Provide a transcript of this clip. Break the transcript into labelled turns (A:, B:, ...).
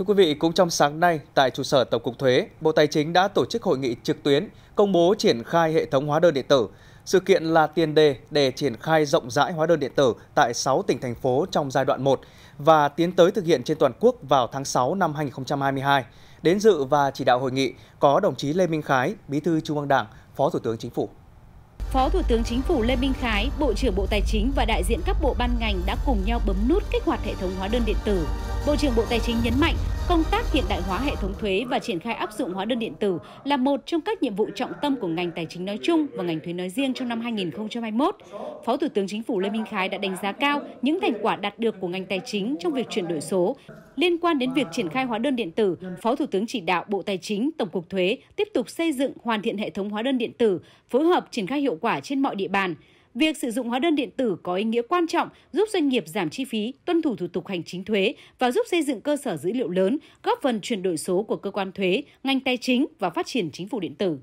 A: Thưa quý vị, cũng trong sáng nay, tại trụ sở Tổng cục Thuế, Bộ Tài chính đã tổ chức hội nghị trực tuyến công bố triển khai hệ thống hóa đơn điện tử. Sự kiện là tiền đề để triển khai rộng rãi hóa đơn điện tử tại 6 tỉnh thành phố trong giai đoạn 1 và tiến tới thực hiện trên toàn quốc vào tháng 6 năm 2022. Đến dự và chỉ đạo hội nghị có đồng chí Lê Minh Khái, Bí thư Trung ương Đảng, Phó Thủ tướng Chính phủ.
B: Phó Thủ tướng Chính phủ Lê Minh Khái, Bộ trưởng Bộ Tài chính và đại diện các bộ ban ngành đã cùng nhau bấm nút kích hoạt hệ thống hóa đơn điện tử Bộ trưởng Bộ Tài chính nhấn mạnh, công tác hiện đại hóa hệ thống thuế và triển khai áp dụng hóa đơn điện tử là một trong các nhiệm vụ trọng tâm của ngành tài chính nói chung và ngành thuế nói riêng trong năm 2021. Phó Thủ tướng Chính phủ Lê Minh Khái đã đánh giá cao những thành quả đạt được của ngành tài chính trong việc chuyển đổi số. Liên quan đến việc triển khai hóa đơn điện tử, Phó Thủ tướng chỉ đạo Bộ Tài chính, Tổng cục Thuế tiếp tục xây dựng hoàn thiện hệ thống hóa đơn điện tử, phối hợp triển khai hiệu quả trên mọi địa bàn. Việc sử dụng hóa đơn điện tử có ý nghĩa quan trọng giúp doanh nghiệp giảm chi phí, tuân thủ thủ tục hành chính thuế và giúp xây dựng cơ sở dữ liệu lớn, góp phần chuyển đổi số của cơ quan thuế, ngành tài chính và phát triển chính phủ điện tử.